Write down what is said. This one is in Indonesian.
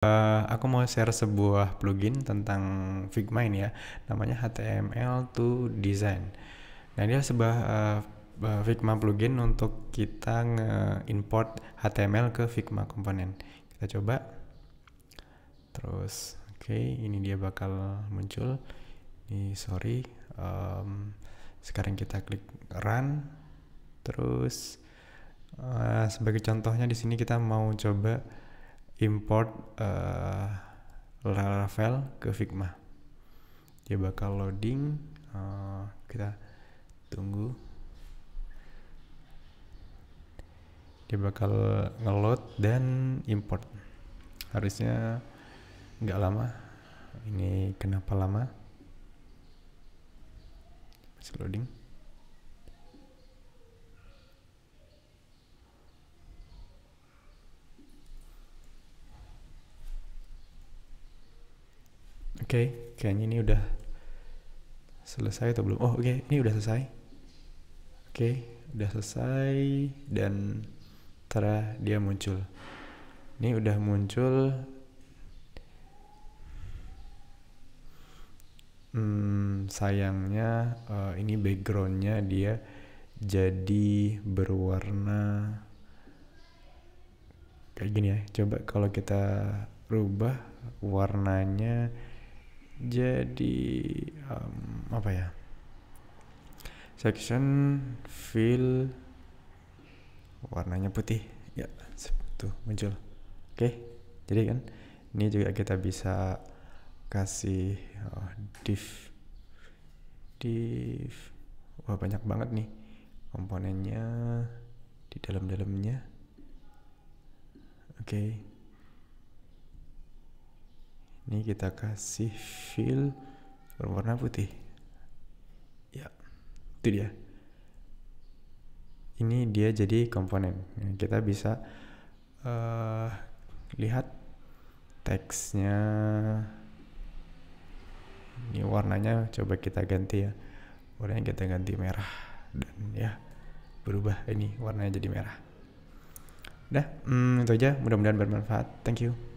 Uh, aku mau share sebuah plugin tentang Figma ini ya, namanya HTML to Design. Nah ini adalah sebuah uh, Figma plugin untuk kita nge-import HTML ke Figma komponen. Kita coba. Terus, oke, okay, ini dia bakal muncul. Ini sorry. Um, sekarang kita klik run. Terus, uh, sebagai contohnya di sini kita mau coba import uh, Laravel ke Figma dia bakal loading uh, kita tunggu dia bakal ngeload dan import harusnya nggak lama ini kenapa lama masih loading okay, kayaknya ini udah selesai atau belum? Oh, oke, okay, ini udah selesai. Oke, okay, udah selesai dan tera dia muncul. Ini udah muncul. Hmm, sayangnya uh, ini backgroundnya dia jadi berwarna kayak gini ya. Coba kalau kita rubah warnanya jadi um, apa ya section fill warnanya putih ya tuh muncul oke jadi kan ini juga kita bisa kasih oh, div div wah banyak banget nih komponennya di dalam-dalamnya oke okay ini kita kasih fill berwarna putih ya itu dia ini dia jadi komponen kita bisa uh, lihat teksnya ini warnanya coba kita ganti ya warnanya kita ganti merah dan ya berubah ini warnanya jadi merah Dah, hmm, itu aja. Mudah-mudahan bermanfaat. Thank you.